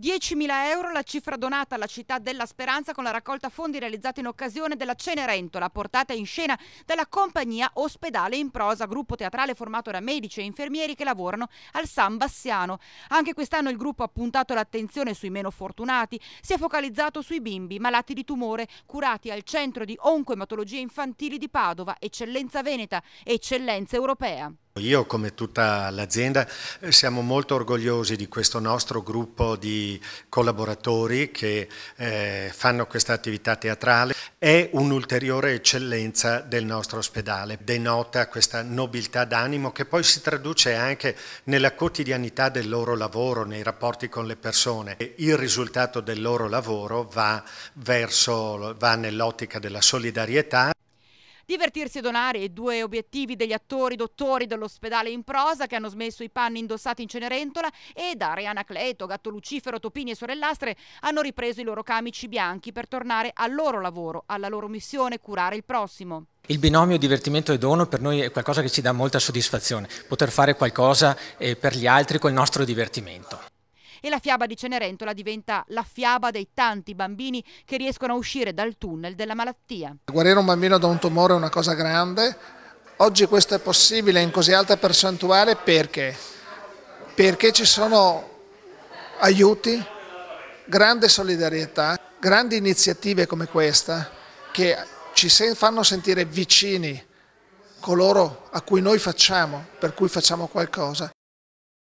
10.000 euro la cifra donata alla città della Speranza con la raccolta fondi realizzata in occasione della Cenerentola, portata in scena dalla compagnia Ospedale in Prosa, gruppo teatrale formato da medici e infermieri che lavorano al San Bassiano. Anche quest'anno il gruppo ha puntato l'attenzione sui meno fortunati, si è focalizzato sui bimbi malati di tumore, curati al centro di oncoematologia infantili di Padova, eccellenza veneta, eccellenza europea. Io come tutta l'azienda siamo molto orgogliosi di questo nostro gruppo di collaboratori che eh, fanno questa attività teatrale. È un'ulteriore eccellenza del nostro ospedale, denota questa nobiltà d'animo che poi si traduce anche nella quotidianità del loro lavoro, nei rapporti con le persone. Il risultato del loro lavoro va, va nell'ottica della solidarietà. Divertirsi e donare i due obiettivi degli attori dottori dell'ospedale in prosa che hanno smesso i panni indossati in Cenerentola e da Anacleto, Gatto Lucifero, Topini e Sorellastre hanno ripreso i loro camici bianchi per tornare al loro lavoro, alla loro missione, curare il prossimo. Il binomio divertimento e dono per noi è qualcosa che ci dà molta soddisfazione, poter fare qualcosa eh, per gli altri col nostro divertimento e la fiaba di Cenerentola diventa la fiaba dei tanti bambini che riescono a uscire dal tunnel della malattia. Guarire un bambino da un tumore è una cosa grande, oggi questo è possibile in così alta percentuale perché? Perché ci sono aiuti, grande solidarietà, grandi iniziative come questa che ci fanno sentire vicini coloro a cui noi facciamo, per cui facciamo qualcosa.